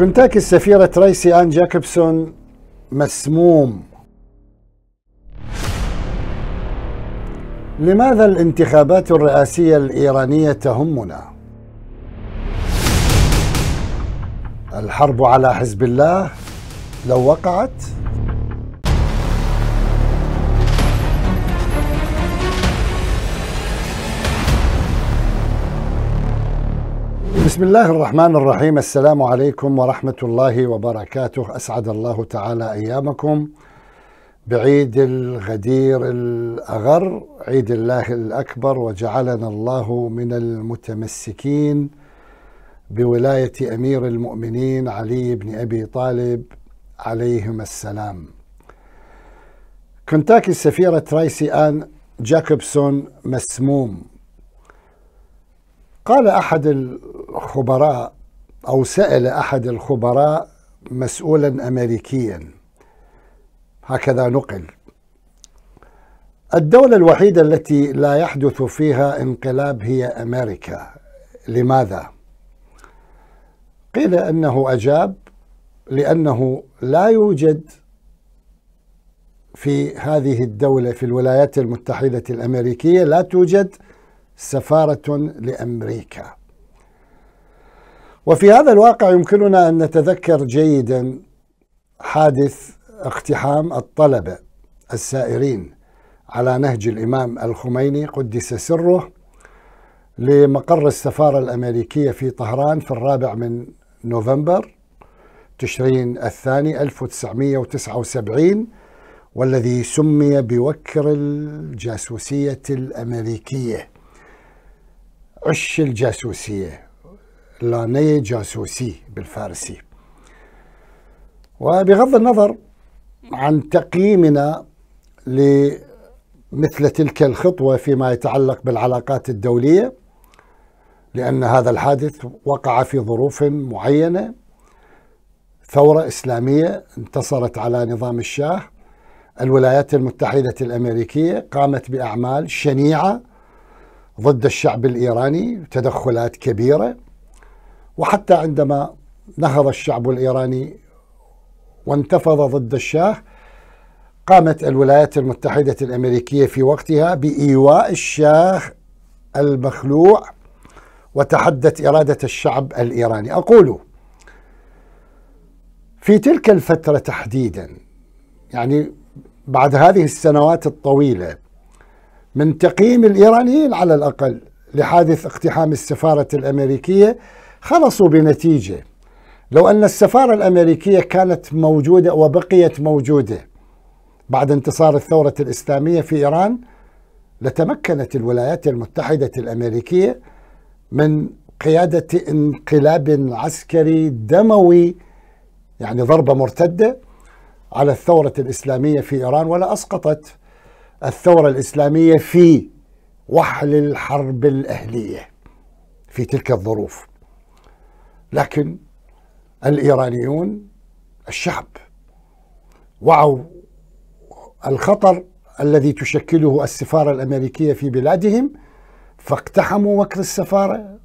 كنتاكي السفيرة تريسي آن جاكبسون مسموم لماذا الانتخابات الرئاسية الإيرانية تهمنا؟ الحرب على حزب الله لو وقعت؟ بسم الله الرحمن الرحيم السلام عليكم ورحمة الله وبركاته أسعد الله تعالى أيامكم بعيد الغدير الأغر عيد الله الأكبر وجعلنا الله من المتمسكين بولاية أمير المؤمنين علي بن أبي طالب عليهما السلام كنتاكي السفيرة ترايسي آن جاكوبسون مسموم قال أحد خبراء أو سأل أحد الخبراء مسؤولا أمريكيا هكذا نقل الدولة الوحيدة التي لا يحدث فيها انقلاب هي أمريكا لماذا؟ قيل أنه أجاب لأنه لا يوجد في هذه الدولة في الولايات المتحدة الأمريكية لا توجد سفارة لأمريكا وفي هذا الواقع يمكننا ان نتذكر جيدا حادث اقتحام الطلبه السائرين على نهج الامام الخميني قدس سره لمقر السفاره الامريكيه في طهران في الرابع من نوفمبر تشرين الثاني 1979 والذي سمي بوكر الجاسوسيه الامريكيه عش الجاسوسيه لاني جاسوسي بالفارسي وبغض النظر عن تقييمنا لمثل تلك الخطوة فيما يتعلق بالعلاقات الدولية لأن هذا الحادث وقع في ظروف معينة ثورة إسلامية انتصرت على نظام الشاه الولايات المتحدة الأمريكية قامت بأعمال شنيعة ضد الشعب الإيراني تدخلات كبيرة وحتى عندما نهض الشعب الإيراني وانتفض ضد الشاه قامت الولايات المتحدة الأمريكية في وقتها بإيواء الشاه المخلوع وتحدت إرادة الشعب الإيراني أقول في تلك الفترة تحديدا يعني بعد هذه السنوات الطويلة من تقييم الإيرانيين على الأقل لحادث اقتحام السفارة الأمريكية خلصوا بنتيجة لو أن السفارة الأمريكية كانت موجودة وبقيت موجودة بعد انتصار الثورة الإسلامية في إيران لتمكنت الولايات المتحدة الأمريكية من قيادة انقلاب عسكري دموي يعني ضربة مرتدة على الثورة الإسلامية في إيران ولا أسقطت الثورة الإسلامية في وحل الحرب الأهلية في تلك الظروف لكن الإيرانيون الشعب وعوا الخطر الذي تشكله السفارة الأمريكية في بلادهم فاقتحموا وكر السفارة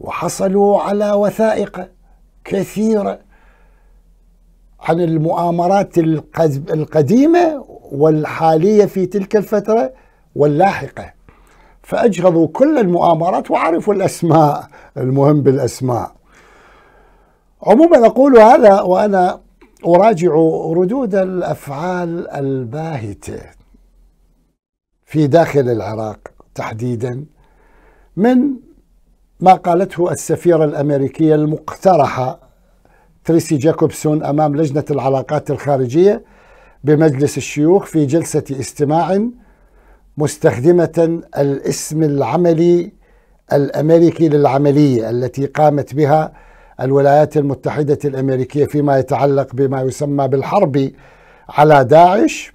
وحصلوا على وثائق كثيرة عن المؤامرات القديمة والحالية في تلك الفترة واللاحقة فأجهضوا كل المؤامرات وعرفوا الأسماء المهم بالأسماء عموما أقول هذا وأنا أراجع ردود الأفعال الباهتة في داخل العراق تحديدا من ما قالته السفيرة الأمريكية المقترحة تريسي جاكوبسون أمام لجنة العلاقات الخارجية بمجلس الشيوخ في جلسة استماع مستخدمة الاسم العملي الأمريكي للعملية التي قامت بها الولايات المتحدة الأمريكية فيما يتعلق بما يسمى بالحرب على داعش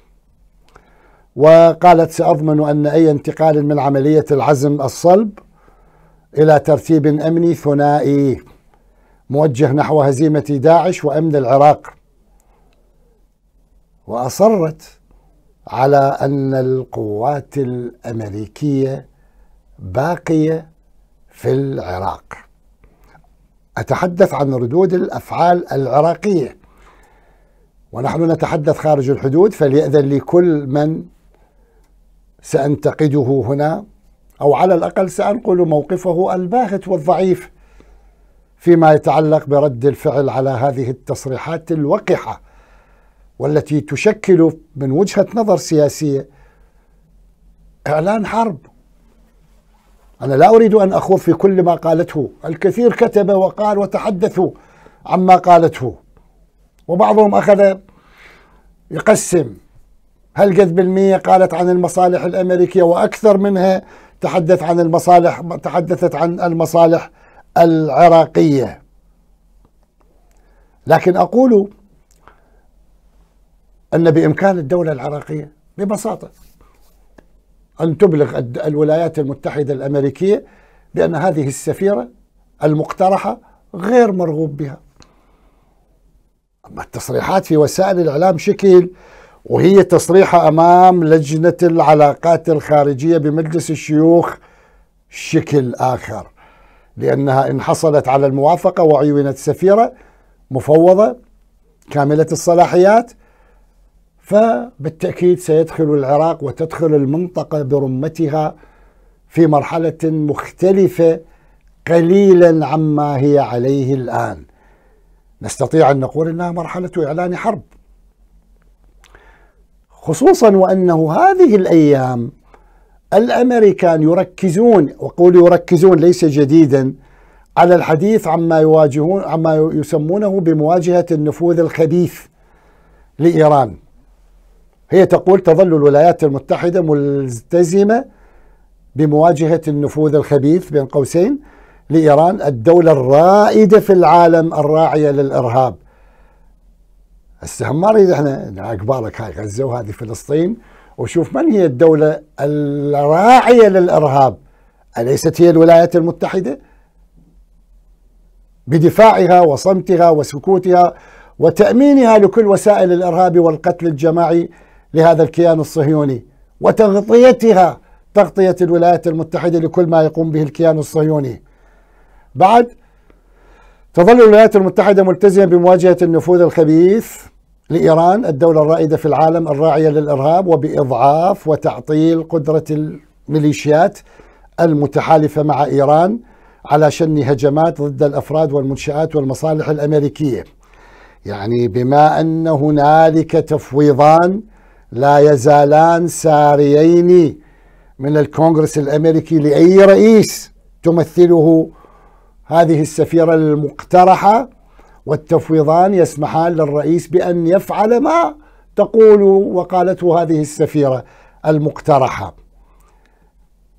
وقالت سأضمن أن أي انتقال من عملية العزم الصلب إلى ترتيب أمني ثنائي موجه نحو هزيمة داعش وأمن العراق وأصرت على أن القوات الأمريكية باقية في العراق أتحدث عن ردود الأفعال العراقية ونحن نتحدث خارج الحدود فليأذن لي كل من سأنتقده هنا أو على الأقل سأنقل موقفه الباهت والضعيف فيما يتعلق برد الفعل على هذه التصريحات الوقحة والتي تشكل من وجهة نظر سياسية إعلان حرب أنا لا أريد أن أخوض في كل ما قالته الكثير كتب وقال وتحدثوا عما قالته وبعضهم أخذ يقسم هل قد بالمية قالت عن المصالح الأمريكية وأكثر منها تحدث عن المصالح تحدثت عن المصالح العراقية لكن أقول أن بإمكان الدولة العراقية ببساطة أن تبلغ الولايات المتحدة الأمريكية بأن هذه السفيرة المقترحة غير مرغوب بها أما التصريحات في وسائل الإعلام شكل وهي تصريحة أمام لجنة العلاقات الخارجية بمجلس الشيوخ شكل آخر لأنها إن حصلت على الموافقة وعينت سفيرة مفوضة كاملة الصلاحيات فبالتأكيد سيدخل العراق وتدخل المنطقة برمتها في مرحلة مختلفة قليلا عما هي عليه الآن نستطيع أن نقول أنها مرحلة إعلان حرب خصوصا وأنه هذه الأيام الأمريكان يركزون وقول يركزون ليس جديدا على الحديث عما يواجهون عما يسمونه بمواجهة النفوذ الخبيث لإيران هي تقول تظل الولايات المتحدة ملتزمة بمواجهة النفوذ الخبيث بين قوسين لإيران الدولة الرائدة في العالم الراعية للإرهاب هسه ما نريد احنا اقبالك هاي غزة وهذه فلسطين وشوف من هي الدولة الراعية للإرهاب أليست هي الولايات المتحدة؟ بدفاعها وصمتها وسكوتها وتأمينها لكل وسائل الإرهاب والقتل الجماعي لهذا الكيان الصهيوني وتغطيتها تغطية الولايات المتحدة لكل ما يقوم به الكيان الصهيوني بعد تظل الولايات المتحدة ملتزمة بمواجهة النفوذ الخبيث لإيران الدولة الرائدة في العالم الراعية للإرهاب وبإضعاف وتعطيل قدرة الميليشيات المتحالفة مع إيران على شن هجمات ضد الأفراد والمنشآت والمصالح الأمريكية يعني بما أن هنالك تفويضان لا يزالان ساريين من الكونغرس الامريكي لاي رئيس تمثله هذه السفيره المقترحه والتفويضان يسمحان للرئيس بان يفعل ما تقول وقالته هذه السفيره المقترحه.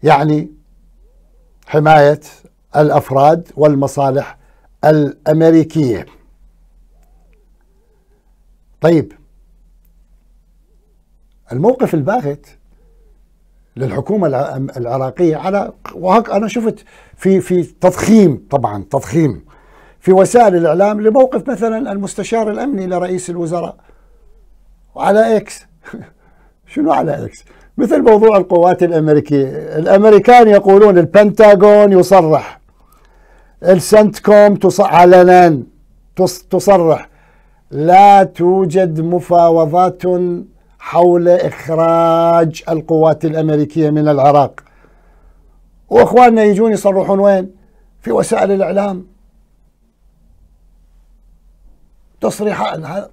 يعني حمايه الافراد والمصالح الامريكيه. طيب الموقف الباغت للحكومه العراقيه على وهك انا شفت في في تضخيم طبعا تضخيم في وسائل الاعلام لموقف مثلا المستشار الامني لرئيس الوزراء وعلى اكس شنو على اكس؟ مثل موضوع القوات الامريكيه الامريكان يقولون البنتاغون يصرح كوم تص... علنا تص... تصرح لا توجد مفاوضات حول إخراج القوات الأمريكية من العراق وإخواننا يجون يصرحون وين في وسائل الإعلام تصريحات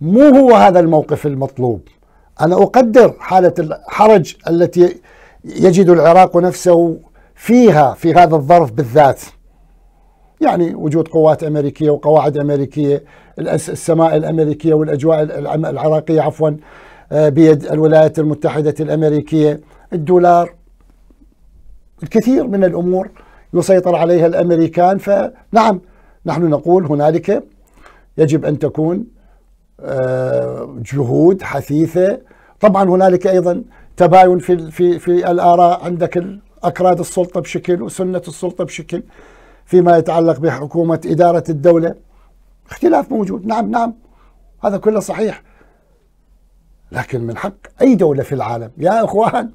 مو هو هذا الموقف المطلوب أنا أقدر حالة الحرج التي يجد العراق نفسه فيها في هذا الظرف بالذات يعني وجود قوات أمريكية وقواعد أمريكية السماء الأمريكية والأجواء العراقية عفواً آه، بيد الولايات المتحدة الأمريكية الدولار الكثير من الأمور يسيطر عليها الأمريكان فنعم نحن نقول هنالك يجب أن تكون آه، جهود حثيثة طبعا هنالك أيضا تباين في, في, في الآراء عندك أكراد السلطة بشكل وسنة السلطة بشكل فيما يتعلق بحكومة إدارة الدولة اختلاف موجود نعم نعم هذا كله صحيح لكن من حق أي دولة في العالم يا إخوان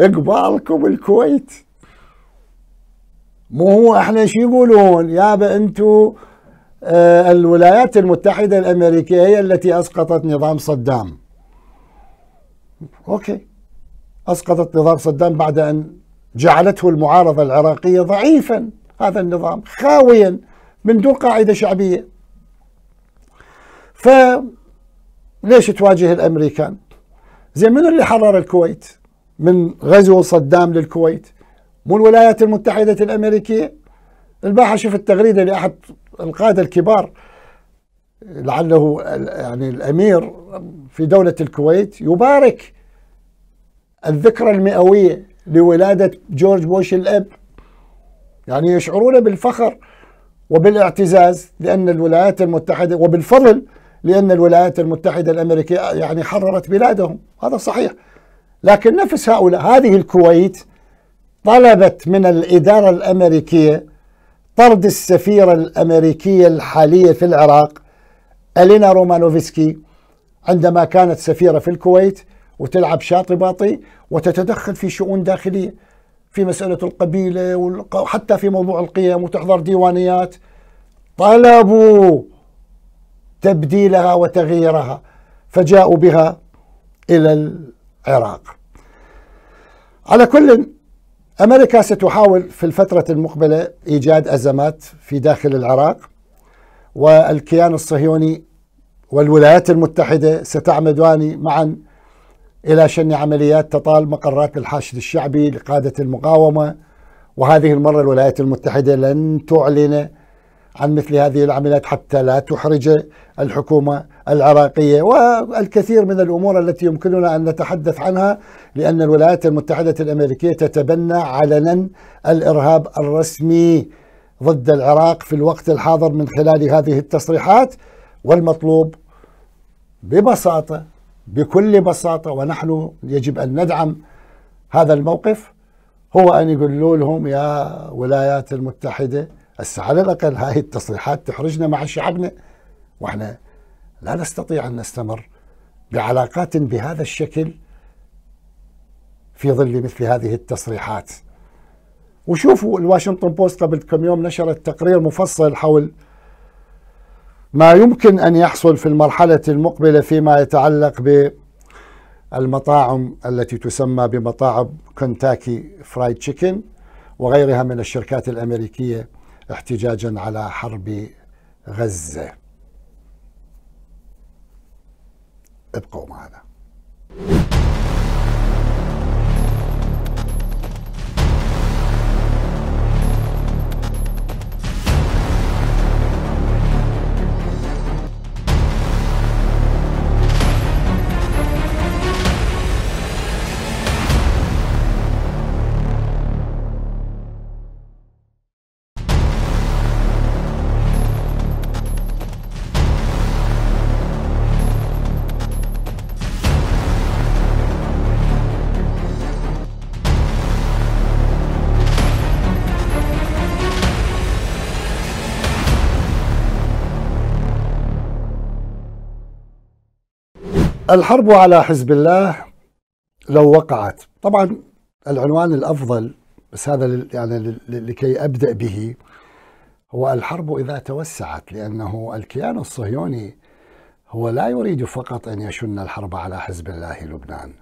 إقبالكم الكويت مو هو احنا شو يقولون يابا انتو آه، الولايات المتحدة الأمريكية هي التي أسقطت نظام صدام أوكي أسقطت نظام صدام بعد أن جعلته المعارضة العراقية ضعيفا هذا النظام خاويا من دون قاعدة شعبية ف ليش تواجه الامريكان؟ زين من اللي حرر الكويت من غزو صدام للكويت؟ مو الولايات المتحده الامريكيه؟ البارحه شفت تغريده لاحد القاده الكبار لعله يعني الامير في دوله الكويت يبارك الذكرى المئويه لولاده جورج بوش الاب يعني يشعرون بالفخر وبالاعتزاز لان الولايات المتحده وبالفضل لأن الولايات المتحدة الأمريكية يعني حررت بلادهم هذا صحيح لكن نفس هؤلاء هذه الكويت طلبت من الإدارة الأمريكية طرد السفيرة الأمريكية الحالية في العراق ألينا رومانوفسكي عندما كانت سفيرة في الكويت وتلعب شاطباطي وتتدخل في شؤون داخلية في مسألة القبيلة وحتى في موضوع القيم وتحضر ديوانيات طلبوا تبديلها وتغييرها فجاءوا بها إلى العراق على كل أمريكا ستحاول في الفترة المقبلة إيجاد أزمات في داخل العراق والكيان الصهيوني والولايات المتحدة ستعمدان معا إلى شن عمليات تطال مقرات الحاشد الشعبي لقادة المقاومة وهذه المرة الولايات المتحدة لن تعلن عن مثل هذه العمليات حتى لا تحرج الحكومه العراقيه والكثير من الامور التي يمكننا ان نتحدث عنها لان الولايات المتحده الامريكيه تتبنى علنا الارهاب الرسمي ضد العراق في الوقت الحاضر من خلال هذه التصريحات والمطلوب ببساطه بكل بساطه ونحن يجب ان ندعم هذا الموقف هو ان يقولوا لهم يا ولايات المتحده هسه على الاقل هاي التصريحات تحرجنا مع شعبنا واحنا لا نستطيع ان نستمر بعلاقات بهذا الشكل في ظل مثل هذه التصريحات وشوفوا الواشنطن بوست قبل كم يوم نشرت تقرير مفصل حول ما يمكن ان يحصل في المرحله المقبله فيما يتعلق بالمطاعم التي تسمى بمطاعم كنتاكي فرايد تشيكن وغيرها من الشركات الامريكيه احتجاجا على حرب غزة ابقوا معنا الحرب على حزب الله لو وقعت طبعا العنوان الافضل بس هذا يعني لكي ابدا به هو الحرب اذا توسعت لانه الكيان الصهيوني هو لا يريد فقط ان يشن الحرب على حزب الله لبنان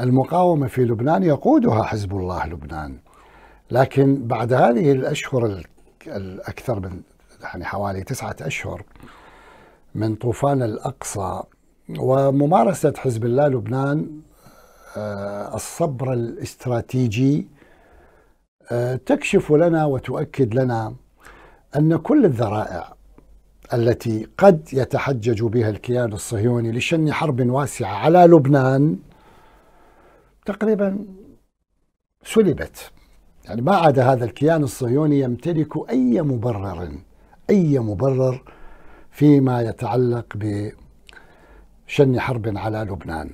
المقاومه في لبنان يقودها حزب الله لبنان لكن بعد هذه الاشهر الاكثر من يعني حوالي تسعه اشهر من طوفان الاقصى وممارسة حزب الله لبنان آه، الصبر الاستراتيجي آه، تكشف لنا وتؤكد لنا أن كل الذرائع التي قد يتحجج بها الكيان الصهيوني لشن حرب واسعة على لبنان تقريبا سلبت يعني ما عاد هذا الكيان الصهيوني يمتلك أي مبرر أي مبرر فيما يتعلق ب شن حرب على لبنان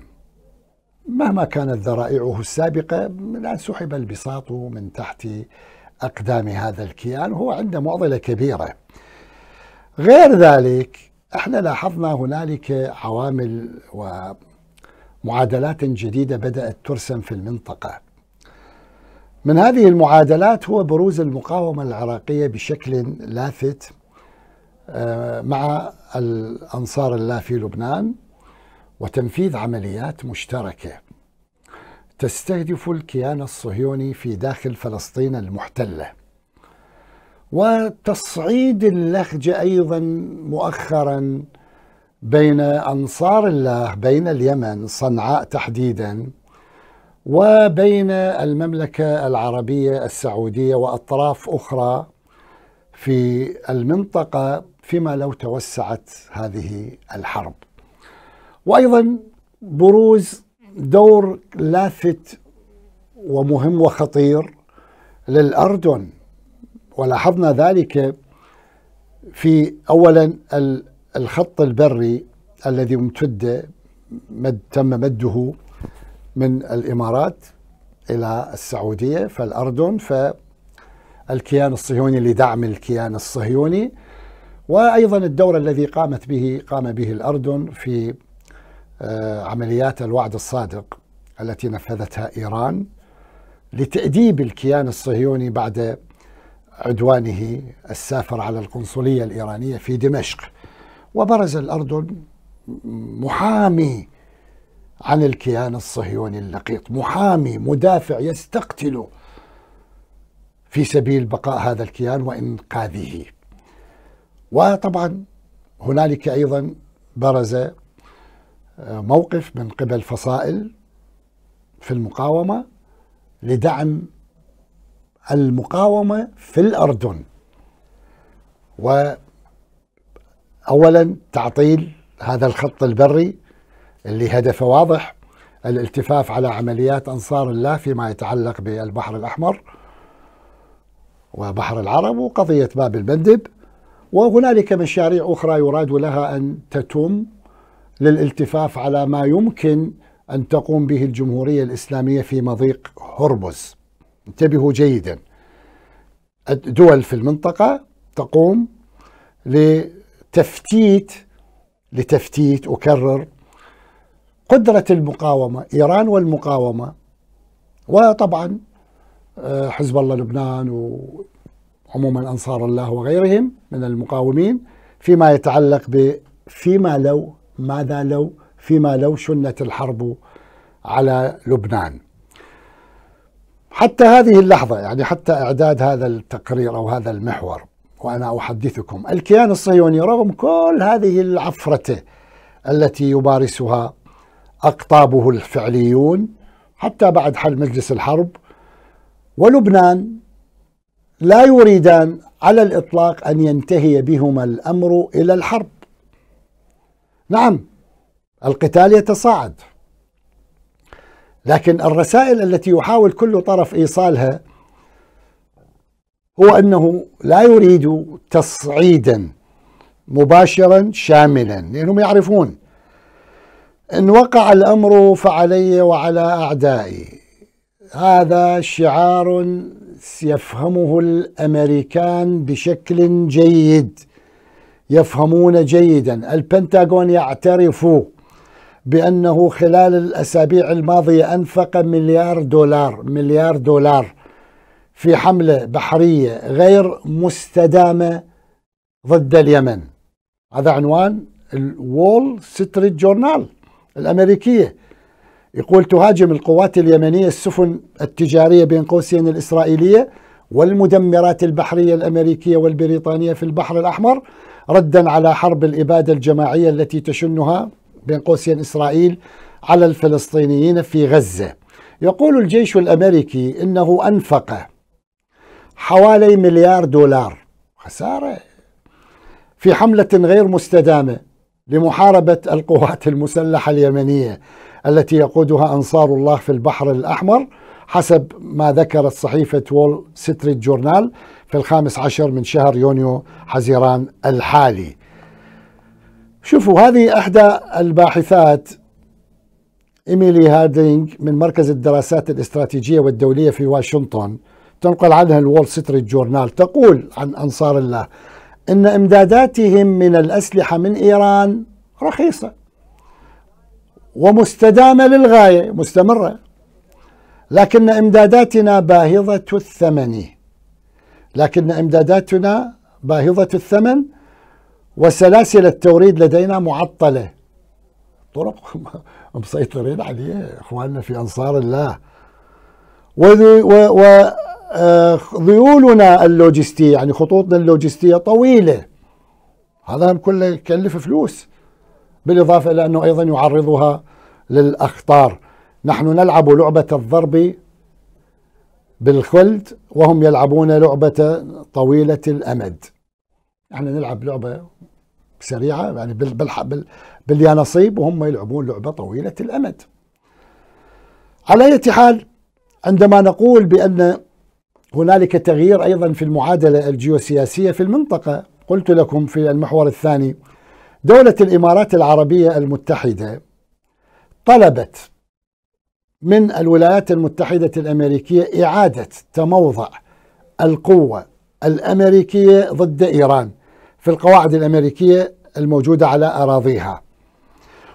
مهما كانت ذرائعه السابقة الآن سحب البساط من تحت أقدام هذا الكيان هو عنده معضلة كبيرة غير ذلك احنا لاحظنا هنالك عوامل ومعادلات جديدة بدأت ترسم في المنطقة من هذه المعادلات هو بروز المقاومة العراقية بشكل لافت آه، مع الأنصار الله في لبنان وتنفيذ عمليات مشتركه تستهدف الكيان الصهيوني في داخل فلسطين المحتله وتصعيد اللهجه ايضا مؤخرا بين انصار الله بين اليمن صنعاء تحديدا وبين المملكه العربيه السعوديه واطراف اخرى في المنطقه فيما لو توسعت هذه الحرب وايضا بروز دور لافت ومهم وخطير للاردن ولاحظنا ذلك في اولا الخط البري الذي امتد مد تم مده من الامارات الى السعوديه فالاردن فالكيان الصهيوني لدعم الكيان الصهيوني وايضا الدور الذي قامت به قام به الاردن في آه، عمليات الوعد الصادق التي نفذتها ايران لتاديب الكيان الصهيوني بعد عدوانه السافر على القنصليه الايرانيه في دمشق وبرز الاردن محامي عن الكيان الصهيوني اللقيط محامي مدافع يستقتل في سبيل بقاء هذا الكيان وانقاذه وطبعا هنالك ايضا برز موقف من قبل فصائل في المقاومة لدعم المقاومة في الأردن وأولا تعطيل هذا الخط البري اللي هدفه واضح الالتفاف على عمليات أنصار الله فيما يتعلق بالبحر الأحمر وبحر العرب وقضية باب المندب وهنالك مشاريع أخرى يراد لها أن تتم للالتفاف على ما يمكن أن تقوم به الجمهورية الإسلامية في مضيق هرمز انتبهوا جيدا دول في المنطقة تقوم لتفتيت لتفتيت أكرر قدرة المقاومة إيران والمقاومة وطبعا آه، حزب الله لبنان وعموما أنصار الله وغيرهم من المقاومين فيما يتعلق بفيما لو ماذا لو فيما لو شنت الحرب على لبنان حتى هذه اللحظة يعني حتى إعداد هذا التقرير أو هذا المحور وأنا أحدثكم الكيان الصهيوني رغم كل هذه العفرة التي يمارسها أقطابه الفعليون حتى بعد حل مجلس الحرب ولبنان لا يريدان على الإطلاق أن ينتهي بهما الأمر إلى الحرب نعم القتال يتصاعد لكن الرسائل التي يحاول كل طرف ايصالها هو انه لا يريد تصعيدا مباشرا شاملا لانهم يعرفون ان وقع الامر فعلي وعلى اعدائي هذا شعار يفهمه الامريكان بشكل جيد يفهمون جيدا البنتاغون يعترف بأنه خلال الأسابيع الماضية أنفق مليار دولار مليار دولار في حملة بحرية غير مستدامة ضد اليمن هذا عنوان الول ستريت جورنال الأمريكية يقول تهاجم القوات اليمنية السفن التجارية بين قوسين الإسرائيلية والمدمرات البحرية الأمريكية والبريطانية في البحر الأحمر ردا على حرب الإبادة الجماعية التي تشنها بين قوسين إسرائيل على الفلسطينيين في غزة يقول الجيش الأمريكي إنه أنفق حوالي مليار دولار خسارة في حملة غير مستدامة لمحاربة القوات المسلحة اليمنية التي يقودها أنصار الله في البحر الأحمر حسب ما ذكرت صحيفة وول ستريت جورنال في الخامس عشر من شهر يونيو حزيران الحالي شوفوا هذه إحدى الباحثات إيميلي هاردينج من مركز الدراسات الاستراتيجية والدولية في واشنطن تنقل عنها الول ستريت جورنال تقول عن أنصار الله إن إمداداتهم من الأسلحة من إيران رخيصة ومستدامة للغاية مستمرة لكن إمداداتنا باهظة الثمن لكن إمداداتنا باهظة الثمن وسلاسل التوريد لدينا معطلة طرق مسيطرين عليه إخواننا في أنصار الله وذيولنا آه، اللوجستية يعني خطوطنا اللوجستية طويلة هذا كله يكلف فلوس بالإضافة إلى أنه أيضا يعرضها للأخطار نحن نلعب لعبة الضرب بالخلد وهم يلعبون لعبة طويلة الأمد احنا يعني نلعب لعبة سريعة يعني باليانصيب وهم يلعبون لعبة طويلة الأمد على أي حال عندما نقول بأن هنالك تغيير أيضا في المعادلة الجيوسياسية في المنطقة قلت لكم في المحور الثاني دولة الإمارات العربية المتحدة طلبت من الولايات المتحدة الأمريكية إعادة تموضع القوة الأمريكية ضد إيران في القواعد الأمريكية الموجودة على أراضيها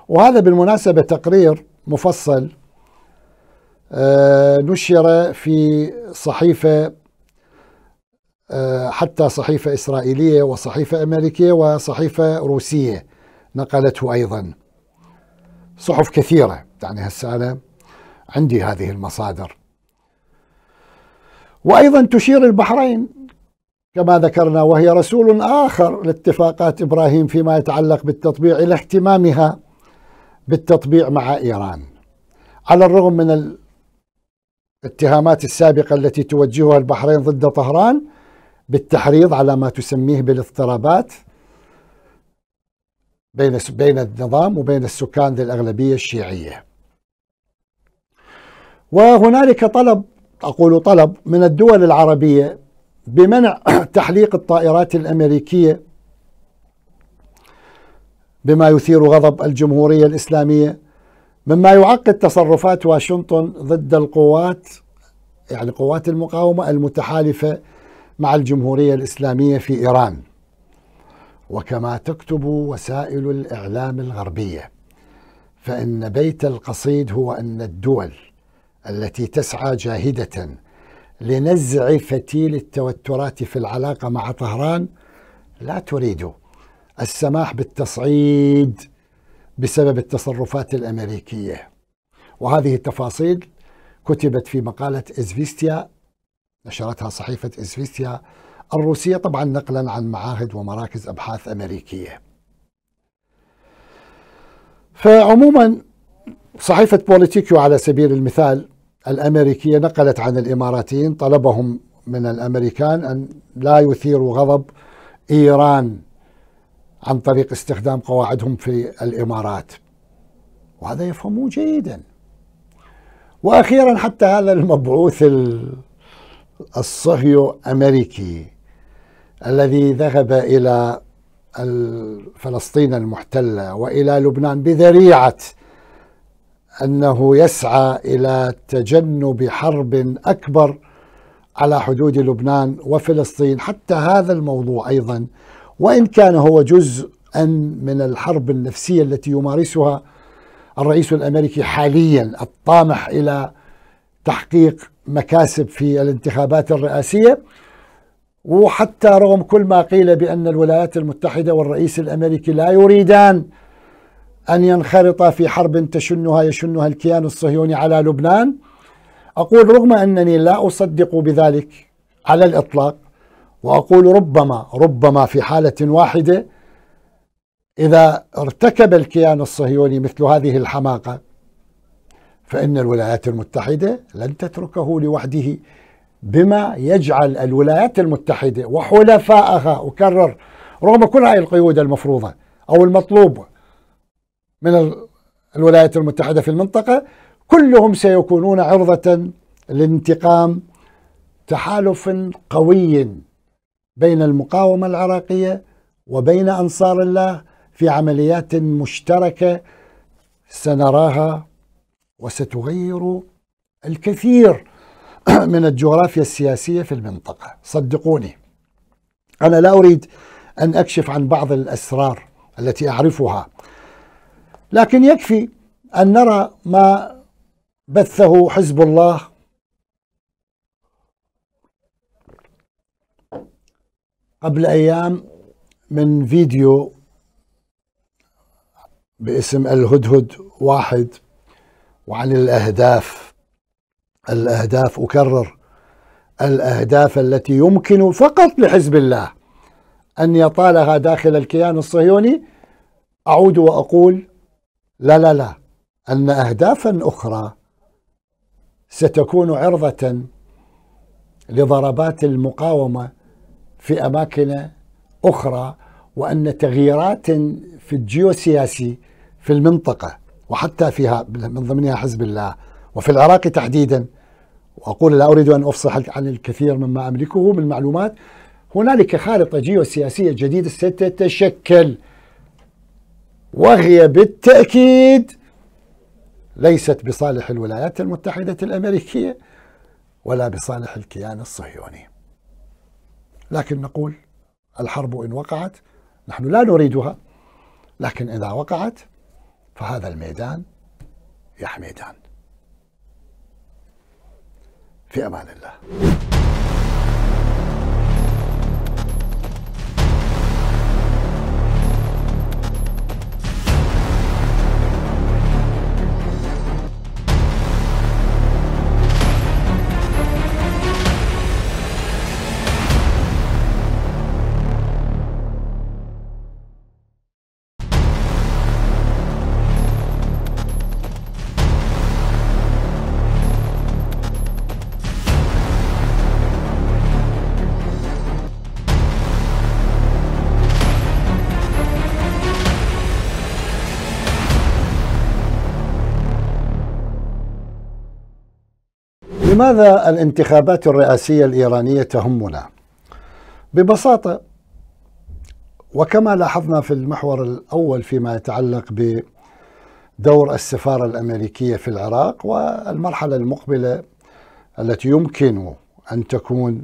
وهذا بالمناسبة تقرير مفصل آه، نشر في صحيفة آه، حتى صحيفة إسرائيلية وصحيفة أمريكية وصحيفة روسية نقلته أيضا صحف كثيرة يعني هسه أنا عندي هذه المصادر وأيضا تشير البحرين كما ذكرنا وهي رسول آخر لاتفاقات إبراهيم فيما يتعلق بالتطبيع إلى اهتمامها بالتطبيع مع إيران على الرغم من الاتهامات السابقة التي توجهها البحرين ضد طهران بالتحريض على ما تسميه بالاضطرابات بين بين النظام وبين السكان ذي الأغلبية الشيعية وهنالك طلب أقول طلب من الدول العربية بمنع تحليق الطائرات الأمريكية بما يثير غضب الجمهورية الإسلامية مما يعقد تصرفات واشنطن ضد القوات يعني قوات المقاومة المتحالفة مع الجمهورية الإسلامية في إيران وكما تكتب وسائل الإعلام الغربية فإن بيت القصيد هو أن الدول التي تسعى جاهدة لنزع فتيل التوترات في العلاقة مع طهران لا تريد السماح بالتصعيد بسبب التصرفات الأمريكية وهذه التفاصيل كتبت في مقالة إزفيستيا نشرتها صحيفة إزفيستيا الروسية طبعا نقلا عن معاهد ومراكز أبحاث أمريكية فعموما صحيفة بوليتيكيو على سبيل المثال الأمريكية نقلت عن الإماراتيين طلبهم من الأمريكان أن لا يثيروا غضب إيران عن طريق استخدام قواعدهم في الإمارات وهذا يفهمه جيدا وأخيرا حتى هذا المبعوث الصهيو أمريكي الذي ذهب إلى فلسطين المحتلة وإلى لبنان بذريعة انه يسعى الى تجنب حرب اكبر على حدود لبنان وفلسطين حتى هذا الموضوع ايضا وان كان هو جزء من الحرب النفسيه التي يمارسها الرئيس الامريكي حاليا الطامح الى تحقيق مكاسب في الانتخابات الرئاسيه وحتى رغم كل ما قيل بان الولايات المتحده والرئيس الامريكي لا يريدان أن ينخرط في حرب تشنها يشنها الكيان الصهيوني على لبنان أقول رغم أنني لا أصدق بذلك على الإطلاق وأقول ربما ربما في حالة واحدة إذا ارتكب الكيان الصهيوني مثل هذه الحماقة فإن الولايات المتحدة لن تتركه لوحده بما يجعل الولايات المتحدة وحلفائها أكرر رغم كل هذه القيود المفروضة أو المطلوب من الولايات المتحدة في المنطقة كلهم سيكونون عرضة للانتقام تحالف قوي بين المقاومة العراقية وبين أنصار الله في عمليات مشتركة سنراها وستغير الكثير من الجغرافيا السياسية في المنطقة صدقوني أنا لا أريد أن أكشف عن بعض الأسرار التي أعرفها لكن يكفي أن نرى ما بثه حزب الله قبل أيام من فيديو باسم الهدهد واحد وعن الأهداف الأهداف أكرر الأهداف التي يمكن فقط لحزب الله أن يطالها داخل الكيان الصهيوني أعود وأقول لا لا لا أن أهدافا أخرى ستكون عرضة لضربات المقاومة في أماكن أخرى وأن تغييرات في الجيوسياسي في المنطقة وحتى فيها من ضمنها حزب الله وفي العراق تحديدا وأقول لا أريد أن أفصح عن الكثير مما أملكه من معلومات هنالك خارطة جيوسياسية جديدة ستتشكل وهي بالتأكيد ليست بصالح الولايات المتحدة الأمريكية ولا بصالح الكيان الصهيوني لكن نقول الحرب إن وقعت نحن لا نريدها لكن إذا وقعت فهذا الميدان يا حميدان في أمان الله لماذا الانتخابات الرئاسية الإيرانية تهمنا؟ ببساطة وكما لاحظنا في المحور الأول فيما يتعلق بدور السفارة الأمريكية في العراق والمرحلة المقبلة التي يمكن أن تكون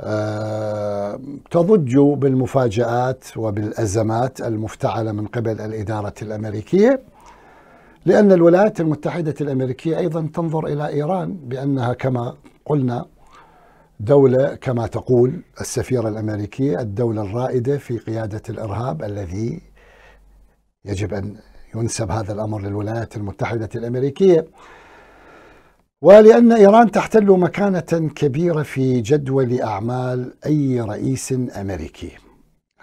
آه، تضج بالمفاجآت وبالأزمات المفتعلة من قبل الإدارة الأمريكية لأن الولايات المتحدة الأمريكية أيضا تنظر إلى إيران بأنها كما قلنا دولة كما تقول السفيرة الأمريكية الدولة الرائدة في قيادة الإرهاب الذي يجب أن ينسب هذا الأمر للولايات المتحدة الأمريكية ولأن إيران تحتل مكانة كبيرة في جدول أعمال أي رئيس أمريكي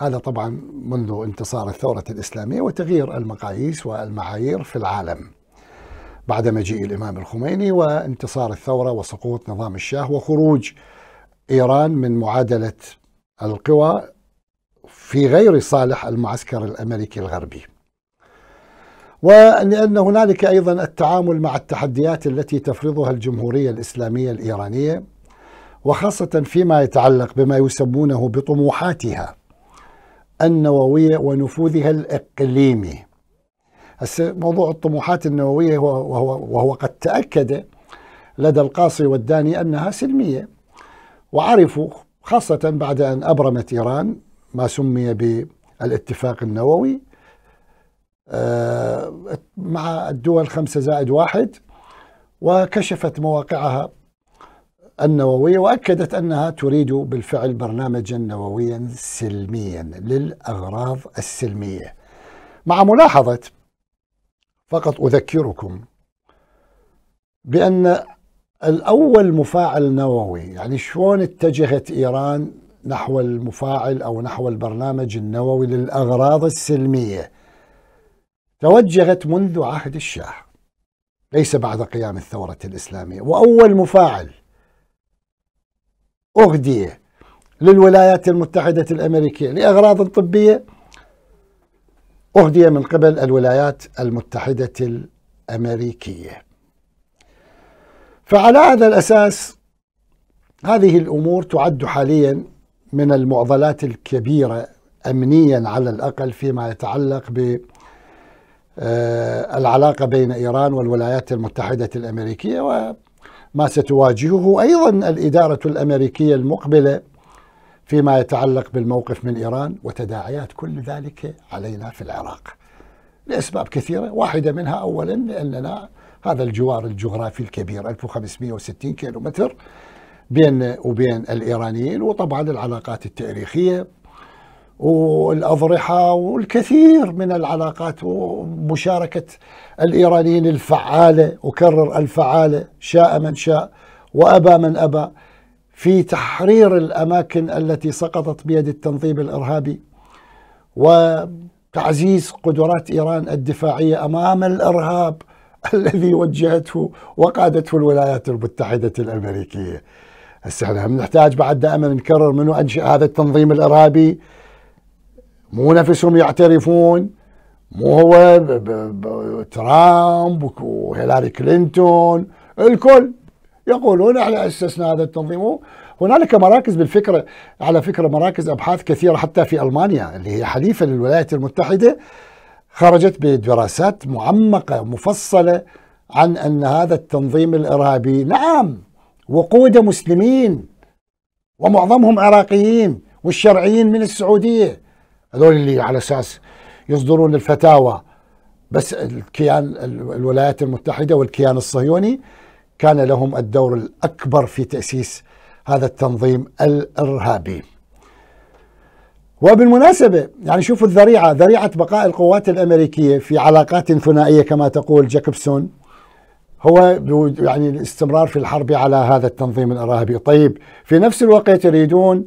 هذا طبعا منذ انتصار الثورة الإسلامية وتغيير المقاييس والمعايير في العالم بعد مجيء الإمام الخميني وانتصار الثورة وسقوط نظام الشاه وخروج إيران من معادلة القوى في غير صالح المعسكر الأمريكي الغربي ولأن هنالك أيضا التعامل مع التحديات التي تفرضها الجمهورية الإسلامية الإيرانية وخاصة فيما يتعلق بما يسمونه بطموحاتها النووية ونفوذها الإقليمي موضوع الطموحات النووية وهو, وهو قد تأكد لدى القاصي والداني أنها سلمية وعرفوا خاصة بعد أن أبرمت إيران ما سمي بالاتفاق النووي آه، مع الدول خمسة زائد واحد وكشفت مواقعها النووية وأكدت أنها تريد بالفعل برنامجا نوويا سلميا للأغراض السلمية مع ملاحظة فقط أذكركم بأن الأول مفاعل نووي يعني شلون اتجهت إيران نحو المفاعل أو نحو البرنامج النووي للأغراض السلمية توجهت منذ عهد الشاه ليس بعد قيام الثورة الإسلامية وأول مفاعل أهدي للولايات المتحدة الأمريكية لأغراض طبية أهدي من قبل الولايات المتحدة الأمريكية فعلى هذا الأساس هذه الأمور تعد حاليا من المعضلات الكبيرة أمنيا على الأقل فيما يتعلق ب آه، العلاقة بين إيران والولايات المتحدة الأمريكية ما ستواجهه ايضا الاداره الامريكيه المقبله فيما يتعلق بالموقف من ايران وتداعيات كل ذلك علينا في العراق. لاسباب كثيره، واحده منها اولا لاننا هذا الجوار الجغرافي الكبير 1560 كيلومتر بين وبين الايرانيين وطبعا العلاقات التاريخيه والأضرحة والكثير من العلاقات ومشاركة الإيرانيين الفعالة أكرر الفعالة شاء من شاء وأبى من أبى في تحرير الأماكن التي سقطت بيد التنظيم الإرهابي وتعزيز قدرات إيران الدفاعية أمام الإرهاب الذي وجهته وقادته الولايات المتحدة الأمريكية هسه احنا نحتاج بعد دائما نكرر منو أنشئ هذا التنظيم الإرهابي مو نفسهم يعترفون مو هو ترامب وهيلاري كلينتون الكل يقولون احنا اسسنا هذا التنظيم هنالك مراكز بالفكره على فكره مراكز ابحاث كثيره حتى في المانيا اللي هي حليفه للولايات المتحده خرجت بدراسات معمقه مفصله عن ان هذا التنظيم الارهابي نعم وقوده مسلمين ومعظمهم عراقيين والشرعيين من السعوديه هذول اللي على اساس يصدرون الفتاوى بس الكيان الولايات المتحده والكيان الصهيوني كان لهم الدور الاكبر في تاسيس هذا التنظيم الارهابي. وبالمناسبه يعني شوفوا الذريعه ذريعه بقاء القوات الامريكيه في علاقات ثنائيه كما تقول جاكبسون هو يعني الاستمرار في الحرب على هذا التنظيم الارهابي، طيب في نفس الوقت يريدون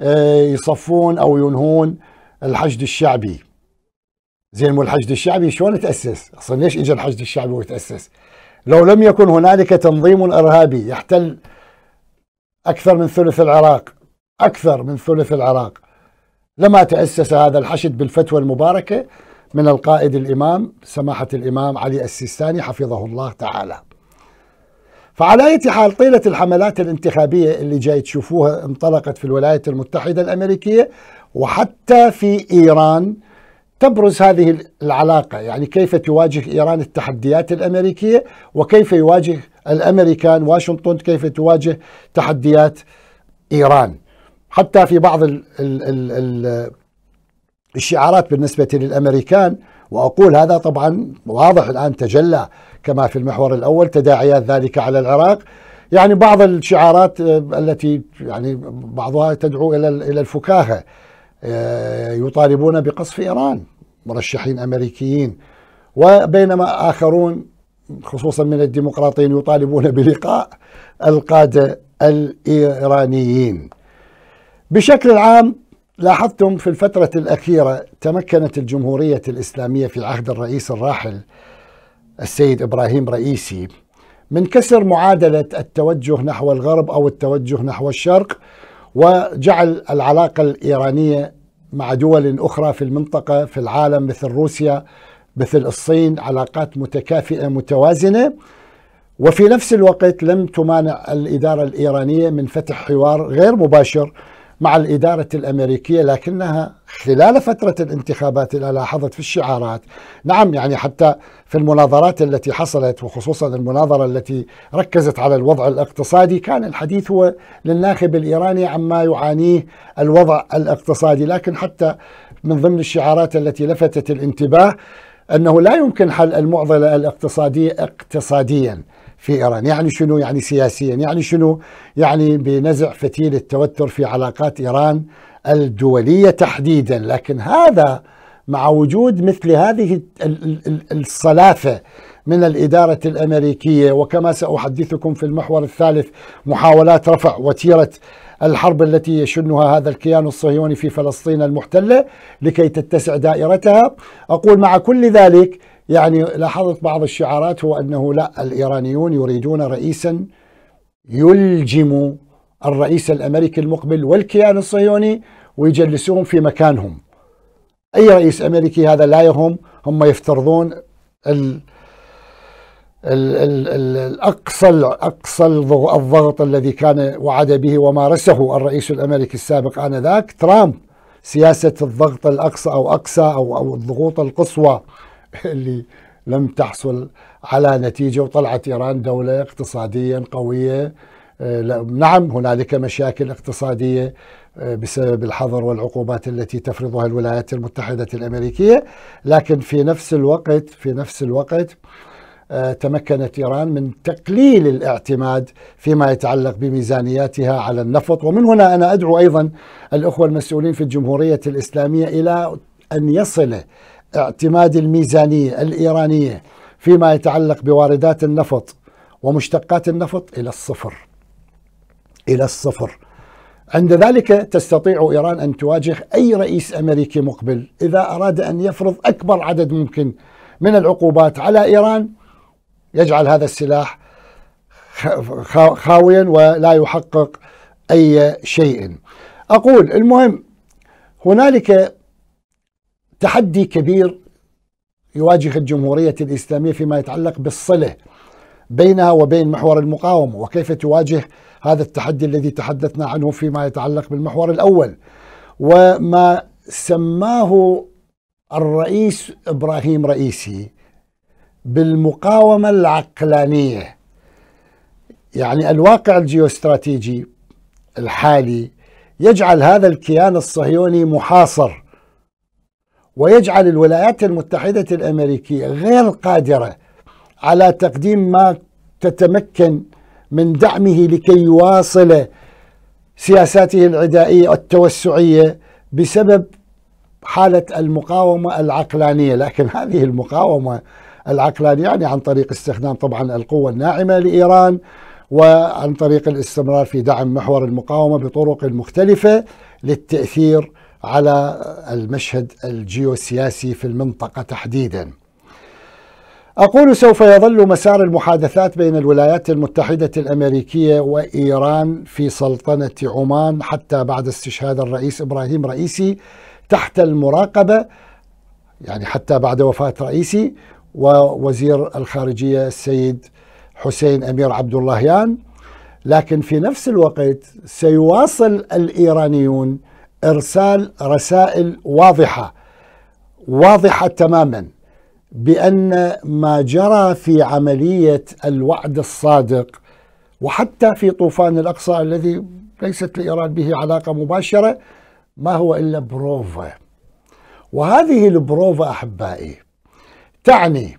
آه، يصفون او ينهون الحشد الشعبي زين مو الحشد الشعبي شلون تاسس؟ اصلا ليش اجى الحشد الشعبي وتاسس؟ لو لم يكن هنالك تنظيم ارهابي يحتل اكثر من ثلث العراق اكثر من ثلث العراق لما تاسس هذا الحشد بالفتوى المباركه من القائد الامام سماحه الامام علي السيستاني حفظه الله تعالى. فعلى اي حال طيله الحملات الانتخابيه اللي جاي تشوفوها انطلقت في الولايات المتحده الامريكيه وحتى في إيران تبرز هذه العلاقة يعني كيف تواجه إيران التحديات الأمريكية وكيف يواجه الأمريكان واشنطن كيف تواجه تحديات إيران حتى في بعض الـ الـ الـ الـ الشعارات بالنسبة للأمريكان وأقول هذا طبعا واضح الآن تجلى كما في المحور الأول تداعيات ذلك على العراق يعني بعض الشعارات آه، التي يعني بعضها تدعو إلى إلى الفكاهة آه، يطالبون بقصف إيران مرشحين أمريكيين وبينما آخرون خصوصا من الديمقراطيين يطالبون بلقاء القادة الإيرانيين بشكل عام لاحظتم في الفترة الأخيرة تمكنت الجمهورية الإسلامية في عهد الرئيس الراحل السيد إبراهيم رئيسي من كسر معادلة التوجه نحو الغرب أو التوجه نحو الشرق وجعل العلاقة الإيرانية مع دول أخرى في المنطقة في العالم مثل روسيا مثل الصين علاقات متكافئة متوازنة وفي نفس الوقت لم تمانع الإدارة الإيرانية من فتح حوار غير مباشر مع الإدارة الأمريكية لكنها خلال فترة الانتخابات لاحظت في الشعارات نعم يعني حتى في المناظرات التي حصلت وخصوصا المناظرة التي ركزت على الوضع الاقتصادي كان الحديث هو للناخب الإيراني عما يعانيه الوضع الاقتصادي لكن حتى من ضمن الشعارات التي لفتت الانتباه أنه لا يمكن حل المعضلة الاقتصادية اقتصاديا في إيران يعني شنو يعني سياسيا يعني شنو يعني بنزع فتيل التوتر في علاقات إيران الدولية تحديدا لكن هذا مع وجود مثل هذه الصلافة من الإدارة الأمريكية وكما سأحدثكم في المحور الثالث محاولات رفع وتيرة الحرب التي يشنها هذا الكيان الصهيوني في فلسطين المحتلة لكي تتسع دائرتها أقول مع كل ذلك يعني لاحظت بعض الشعارات هو انه لا الايرانيون يريدون رئيسا يلجم الرئيس الامريكي المقبل والكيان الصهيوني ويجلسوهم في مكانهم. اي رئيس امريكي هذا لا يهم هم يفترضون ال ال ال ال الاقصى اقصى الضغط الذي كان وعد به ومارسه الرئيس الامريكي السابق انذاك ترامب سياسه الضغط الاقصى او اقصى او, أو الضغوط القصوى اللي لم تحصل على نتيجة وطلعت إيران دولة اقتصاديا قوية آه، نعم هنالك مشاكل اقتصادية آه، بسبب الحظر والعقوبات التي تفرضها الولايات المتحدة الأمريكية لكن في نفس الوقت في نفس الوقت آه، تمكنت إيران من تقليل الاعتماد فيما يتعلق بميزانياتها على النفط ومن هنا أنا أدعو أيضا الأخوة المسؤولين في الجمهورية الإسلامية إلى أن يصل اعتماد الميزانية الإيرانية فيما يتعلق بواردات النفط ومشتقات النفط إلى الصفر إلى الصفر عند ذلك تستطيع إيران أن تواجه أي رئيس أمريكي مقبل إذا أراد أن يفرض أكبر عدد ممكن من العقوبات على إيران يجعل هذا السلاح خاويا ولا يحقق أي شيء أقول المهم هنالك تحدي كبير يواجه الجمهورية الإسلامية فيما يتعلق بالصلة بينها وبين محور المقاومة وكيف تواجه هذا التحدي الذي تحدثنا عنه فيما يتعلق بالمحور الأول وما سماه الرئيس إبراهيم رئيسي بالمقاومة العقلانية يعني الواقع الجيوستراتيجي الحالي يجعل هذا الكيان الصهيوني محاصر ويجعل الولايات المتحدة الأمريكية غير قادرة على تقديم ما تتمكن من دعمه لكي يواصل سياساته العدائية التوسعية بسبب حالة المقاومة العقلانية لكن هذه المقاومة العقلانية يعني عن طريق استخدام طبعا القوة الناعمة لإيران وعن طريق الاستمرار في دعم محور المقاومة بطرق مختلفة للتأثير على المشهد الجيوسياسي في المنطقة تحديدا أقول سوف يظل مسار المحادثات بين الولايات المتحدة الأمريكية وإيران في سلطنة عمان حتى بعد استشهاد الرئيس إبراهيم رئيسي تحت المراقبة يعني حتى بعد وفاة رئيسي ووزير الخارجية السيد حسين أمير عبد اللهيان لكن في نفس الوقت سيواصل الإيرانيون ارسال رسائل واضحه واضحه تماما بان ما جرى في عمليه الوعد الصادق وحتى في طوفان الاقصى الذي ليست لايران به علاقه مباشره ما هو الا بروفا وهذه البروفا احبائي تعني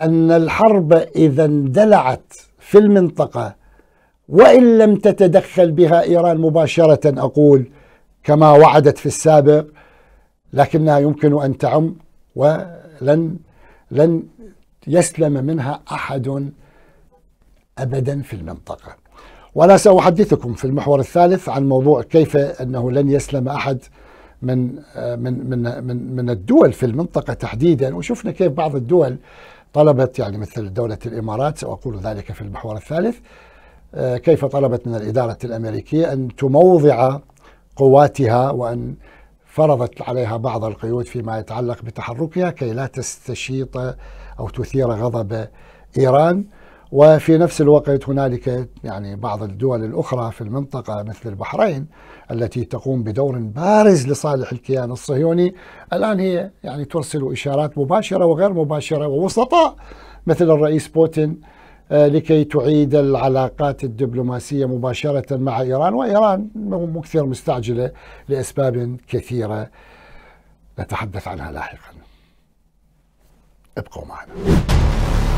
ان الحرب اذا اندلعت في المنطقه وان لم تتدخل بها ايران مباشره اقول كما وعدت في السابق لكنها يمكن ان تعم ولن لن يسلم منها احد ابدا في المنطقه. وانا ساحدثكم في المحور الثالث عن موضوع كيف انه لن يسلم احد من من من من, من الدول في المنطقه تحديدا وشفنا كيف بعض الدول طلبت يعني مثل دوله الامارات ساقول ذلك في المحور الثالث آه، كيف طلبت من الاداره الامريكيه ان تموضع قواتها وأن فرضت عليها بعض القيود فيما يتعلق بتحركها كي لا تستشيط أو تثير غضب إيران وفي نفس الوقت هنالك يعني بعض الدول الأخرى في المنطقة مثل البحرين التي تقوم بدور بارز لصالح الكيان الصهيوني الآن هي يعني ترسل إشارات مباشرة وغير مباشرة ووسطاء مثل الرئيس بوتين آه، لكي تعيد العلاقات الدبلوماسية مباشرة مع إيران وإيران مكثر مستعجلة لأسباب كثيرة نتحدث عنها لاحقا ابقوا معنا